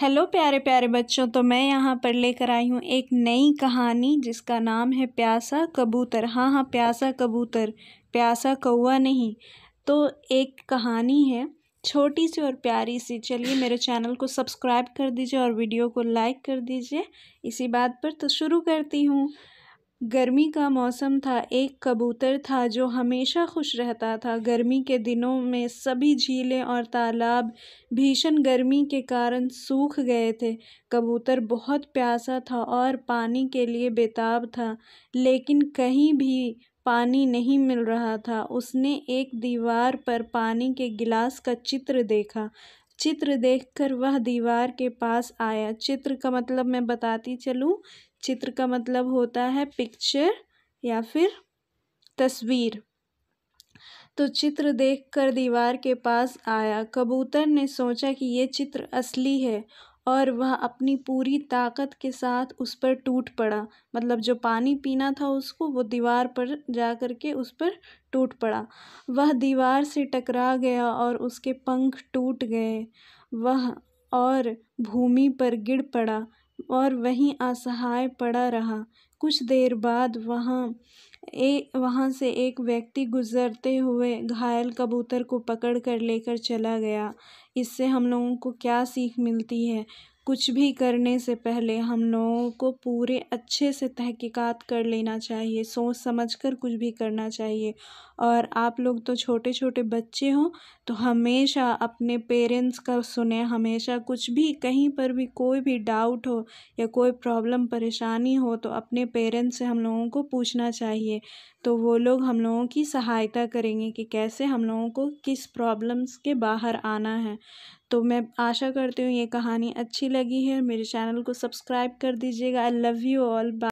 hello प्यारे प्यारे बच्चों तो मैं यहाँ पर लेकर आई हूँ एक नई कहानी जिसका नाम है प्यासा कबूतर हाँ हाँ प्यासा कबूतर प्यासा कौआ नहीं तो एक कहानी है छोटी सी और प्यारी सी चलिए मेरे चैनल को सब्सक्राइब कर दीजिए और वीडियो को लाइक कर दीजिए इसी बात पर तो शुरू करती हूँ गर्मी का मौसम था एक कबूतर था जो हमेशा खुश रहता था गर्मी के दिनों में सभी झीलें और तालाब भीषण गर्मी के कारण सूख गए थे कबूतर बहुत प्यासा था और पानी के लिए बेताब था लेकिन कहीं भी पानी नहीं मिल रहा था उसने एक दीवार पर पानी के गिलास का चित्र देखा चित्र देखकर वह दीवार के पास आया चित्र का मतलब मैं बताती चलूँ चित्र का मतलब होता है पिक्चर या फिर तस्वीर तो चित्र देखकर दीवार के पास आया कबूतर ने सोचा कि ये चित्र असली है और वह अपनी पूरी ताकत के साथ उस पर टूट पड़ा मतलब जो पानी पीना था उसको वो दीवार पर जा कर के उस पर टूट पड़ा वह दीवार से टकरा गया और उसके पंख टूट गए वह और भूमि पर गिर पड़ा और वहीं असहाय पड़ा रहा कुछ देर बाद वहाँ ए वहाँ से एक व्यक्ति गुजरते हुए घायल कबूतर को पकड़ कर लेकर चला गया इससे हम लोगों को क्या सीख मिलती है कुछ भी करने से पहले हम लोगों को पूरे अच्छे से तहक़ीक़ात कर लेना चाहिए सोच समझ कर कुछ भी करना चाहिए और आप लोग तो छोटे छोटे बच्चे हो तो हमेशा अपने पेरेंट्स का सुने हमेशा कुछ भी कहीं पर भी कोई भी डाउट हो या कोई प्रॉब्लम परेशानी हो तो अपने पेरेंट्स से हम लोगों को पूछना चाहिए तो वो लोग हम लोगों की सहायता करेंगे कि कैसे हम लोगों को किस प्रॉब्लम्स के बाहर आना है तो मैं आशा करती हूँ ये कहानी अच्छी लगी है मेरे चैनल को सब्सक्राइब कर दीजिएगा I love you all bye